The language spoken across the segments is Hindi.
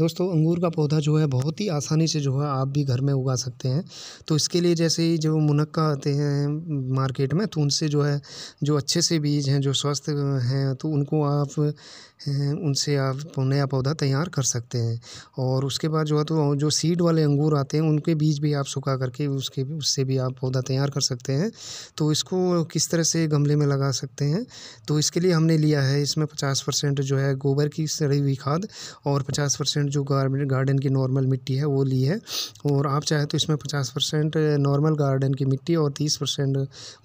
दोस्तों अंगूर का पौधा जो है बहुत ही आसानी से जो है आप भी घर में उगा सकते हैं तो इसके लिए जैसे ही जो मुनक्का आते हैं मार्केट में तो उनसे जो है जो अच्छे से बीज हैं जो स्वस्थ हैं तो उनको आप उनसे आप नया पौधा तैयार कर सकते हैं और उसके बाद जो है तो जो सीड वाले अंगूर आते हैं उनके बीज भी आप सुखा करके उसके उससे भी आप पौधा तैयार कर सकते हैं तो इसको किस तरह से गमले में लगा सकते हैं तो इसके लिए हमने लिया है इसमें पचास परसेंट जो है गोबर की सड़ी हुई खाद और पचास परसेंट जो गार्डन गार्डन की नॉर्मल मिट्टी है वो ली है और आप चाहे तो इसमें पचास परसेंट नॉर्मल गार्डन की मिट्टी और तीस परसेंट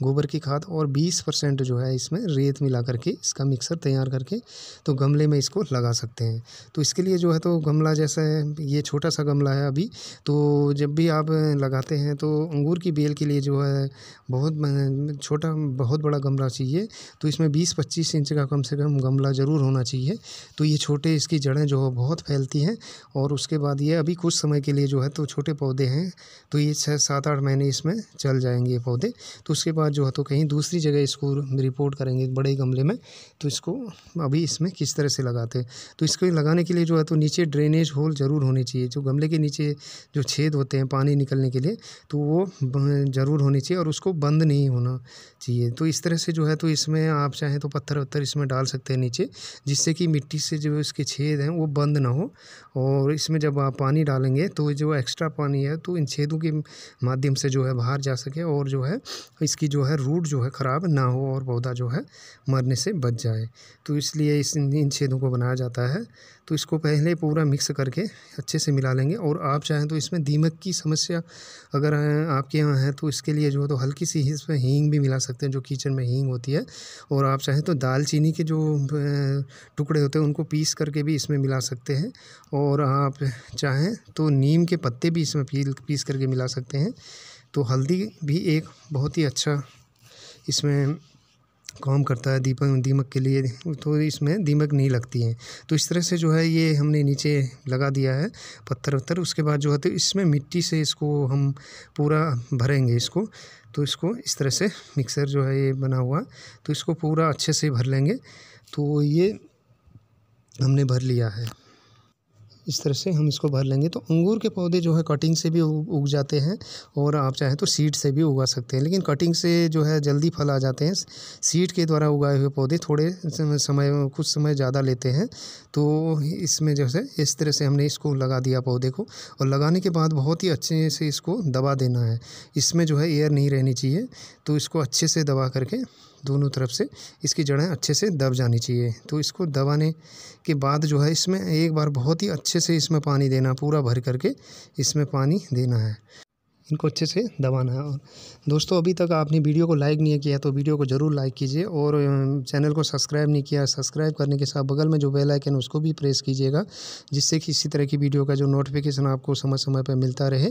गोबर की खाद और बीस परसेंट जो है इसमें रेत मिला करके इसका मिक्सर तैयार करके तो गमले में इसको लगा सकते हैं तो इसके लिए जो है तो गमला जैसा है ये छोटा सा गमला है अभी तो जब भी आप लगाते हैं तो अंगूर की बेल के लिए जो है बहुत छोटा बहुत बड़ा गमला चाहिए तो इसमें बीस पच्चीस इंच का कम से कम गमला ज़रूर होना चाहिए तो ये छोटे इसकी जड़ें जो बहुत फैलती हैं और उसके बाद ये अभी कुछ समय के लिए जो है तो छोटे पौधे हैं तो ये छः सात आठ महीने इसमें चल जाएंगे ये पौधे तो उसके बाद जो है तो कहीं दूसरी जगह इसको रिपोर्ट करेंगे बड़े गमले में तो इसको अभी इसमें किस तरह से लगाते हैं तो इसको लगाने के लिए जो है तो नीचे ड्रेनेज होल ज़रूर होने चाहिए जो गमले के नीचे जो छेद होते हैं पानी निकलने के लिए तो वो ज़रूर होने चाहिए और उसको बंद नहीं होना चाहिए तो इस तरह से जो है तो इसमें आप चाहें तो पत्थर वत्थर इसमें डाल सकते हैं नीचे जिससे कि मिट्टी से जो इसके छेद हैं वो बंद ना हो और इसमें जब आप पानी डालेंगे तो जो एक्स्ट्रा पानी है तो इन छेदों के माध्यम से जो है बाहर जा सके और जो है इसकी जो है रूट जो है ख़राब ना हो और पौधा जो है मरने से बच जाए तो इसलिए इस इन छेदों को बनाया जाता है तो इसको पहले पूरा मिक्स करके अच्छे से मिला लेंगे और आप चाहें तो इसमें दीमक की समस्या अगर आपके यहाँ है तो इसके लिए जो है तो हल्की सी इसमें हींग भी मिला सकते हैं जो किचन में हींग होती है और आप चाहें तो दालचीनी के जो टुकड़े होते हैं उनको पीस करके भी इसमें मिला सकते हैं और आप चाहें तो नीम के पत्ते भी इसमें पील पीस करके मिला सकते हैं तो हल्दी भी एक बहुत ही अच्छा इसमें काम करता है दीपक दीमक के लिए तो इसमें दीमक नहीं लगती है तो इस तरह से जो है ये हमने नीचे लगा दिया है पत्थर वत्थर उसके बाद जो है तो इसमें मिट्टी से इसको हम पूरा भरेंगे इसको तो इसको इस तरह से मिक्सर जो है ये बना हुआ तो इसको पूरा अच्छे से भर लेंगे तो ये हमने भर लिया है इस तरह से हम इसको भर लेंगे तो अंगूर के पौधे जो है कटिंग से भी उग जाते हैं और आप चाहें तो सीड से भी उगा सकते हैं लेकिन कटिंग से जो है जल्दी फल आ जाते हैं सीड के द्वारा उगाए हुए पौधे थोड़े समय कुछ समय ज़्यादा लेते हैं तो इसमें जो है इस तरह से हमने इसको लगा दिया पौधे को और लगाने के बाद बहुत ही अच्छे से इसको दबा देना है इसमें जो है एयर नहीं रहनी चाहिए तो इसको अच्छे से दबा करके दोनों तरफ से इसकी जड़ें अच्छे से दब जानी चाहिए तो इसको दबाने के बाद जो है इसमें एक बार बहुत ही अच्छे से इसमें पानी देना पूरा भर करके इसमें पानी देना है इनको अच्छे से दबाना है और दोस्तों अभी तक आपने वीडियो को लाइक नहीं किया तो वीडियो को ज़रूर लाइक कीजिए और चैनल को सब्सक्राइब नहीं किया सब्सक्राइब करने के साथ बगल में जो बेल आइकन उसको भी प्रेस कीजिएगा जिससे कि इसी तरह की वीडियो का जो नोटिफिकेशन आपको समय समय पर मिलता रहे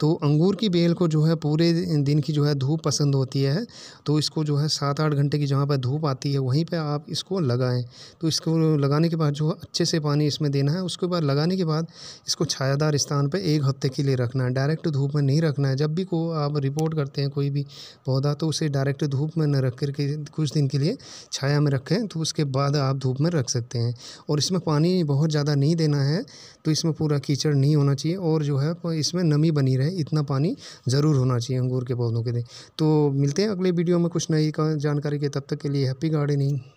तो अंगूर की बेल को जो है पूरे दिन की जो है धूप पसंद होती है तो इसको जो है सात आठ घंटे की जहाँ पर धूप आती है वहीं पर आप इसको लगाएँ तो इसको लगाने के बाद जो है अच्छे से पानी इसमें देना है उसके बाद लगाने के बाद इसको छायादार स्थान पर एक हफ्ते के लिए रखना है डायरेक्ट धूप में नहीं रखना है जब भी को आप रिपोर्ट करते हैं कोई भी पौधा तो उसे डायरेक्ट धूप में न रख करके कुछ दिन के लिए छाया में रखें तो उसके बाद आप धूप में रख सकते हैं और इसमें पानी बहुत ज़्यादा नहीं देना है तो इसमें पूरा कीचड़ नहीं होना चाहिए और जो है इसमें नमी बनी रहे इतना पानी ज़रूर होना चाहिए अंगूर के पौधों के लिए तो मिलते हैं अगले वीडियो में कुछ नई जानकारी के तब तक के लिए हैप्पी गार्डनिंग